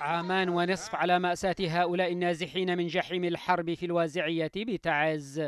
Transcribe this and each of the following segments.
عامان ونصف على مأساة هؤلاء النازحين من جحيم الحرب في الوازعية بتعز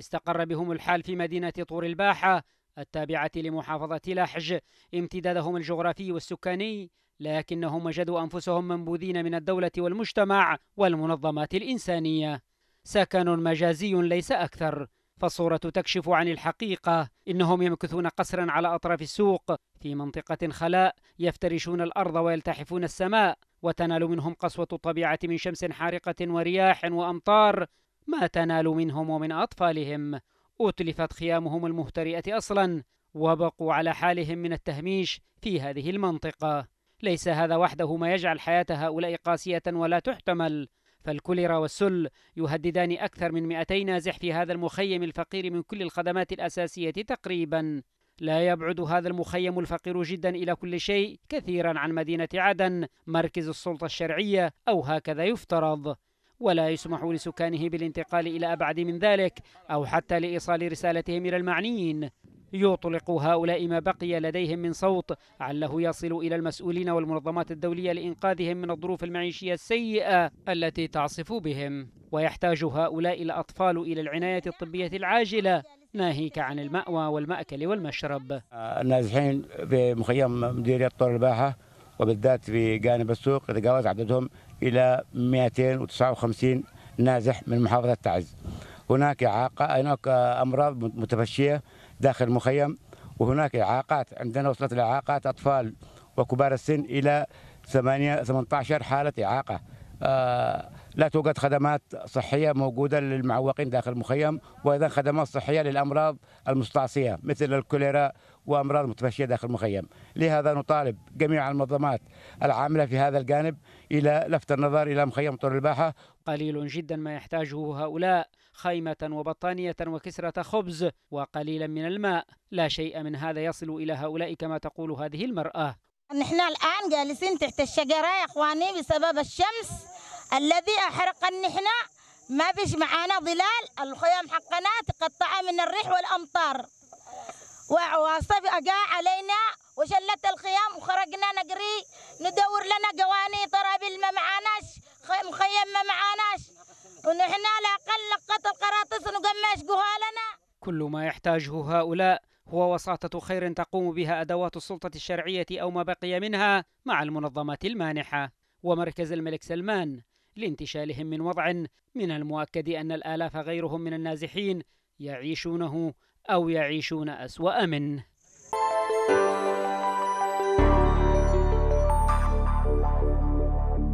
استقر بهم الحال في مدينة طور الباحة التابعة لمحافظة لحج امتدادهم الجغرافي والسكاني لكنهم وجدوا أنفسهم منبوذين من الدولة والمجتمع والمنظمات الإنسانية سكن مجازي ليس أكثر فالصورة تكشف عن الحقيقة إنهم يمكثون قصرا على أطراف السوق في منطقة خلاء يفترشون الأرض ويلتحفون السماء وتنال منهم قسوة الطبيعة من شمس حارقة ورياح وأمطار ما تنال منهم ومن أطفالهم أتلفت خيامهم المهترئة أصلا وبقوا على حالهم من التهميش في هذه المنطقة ليس هذا وحده ما يجعل حياة هؤلاء قاسية ولا تحتمل فالكوليرا والسل يهددان أكثر من 200 نازح في هذا المخيم الفقير من كل الخدمات الأساسية تقريبا لا يبعد هذا المخيم الفقير جدا إلى كل شيء كثيرا عن مدينة عدن مركز السلطة الشرعية أو هكذا يفترض ولا يسمح لسكانه بالانتقال إلى أبعد من ذلك أو حتى لإيصال رسالتهم إلى المعنيين يطلق هؤلاء ما بقي لديهم من صوت علّه يصل إلى المسؤولين والمنظمات الدولية لإنقاذهم من الظروف المعيشية السيئة التي تعصف بهم ويحتاج هؤلاء الأطفال إلى العناية الطبية العاجلة ناهيك عن المأوى والمأكل والمشرب النازحين في مخيم مديرية طور الباحة وبالذات في جانب السوق تجاوز عددهم إلى 259 نازح من محافظة تعز هناك إعاقة هناك أمراض متفشية داخل المخيم وهناك إعاقات عندنا وصلت الإعاقات أطفال وكبار السن إلى 8 18 حالة إعاقة آه، لا توجد خدمات صحية موجودة للمعوقين داخل المخيم وأيضا خدمات صحية للأمراض المستعصية مثل الكوليرا وأمراض متفشية داخل المخيم لهذا نطالب جميع المنظمات العاملة في هذا الجانب إلى لفت النظر إلى مخيم طور الباحة قليل جدا ما يحتاجه هؤلاء خيمة وبطانية وكسرة خبز وقليلا من الماء لا شيء من هذا يصل إلى هؤلاء كما تقول هذه المرأة نحن الآن جالسين تحت الشجرة يا إخواني بسبب الشمس الذي أحرق النحنة ما فيش معانا ظلال الخيام حقنا تقطع من الريح والأمطار وعواصف اجا علينا وشلت الخيام وخرجنا نجري ندور لنا قواني طرابيل ما معاناش مخيم ما معاناش ونحن لا قل لقط القراطيس نقمش لنا كل ما يحتاجه هؤلاء هو وساطة خير تقوم بها أدوات السلطة الشرعية أو ما بقي منها مع المنظمات المانحة ومركز الملك سلمان لانتشالهم من وضع من المؤكد أن الآلاف غيرهم من النازحين يعيشونه أو يعيشون أسوأ منه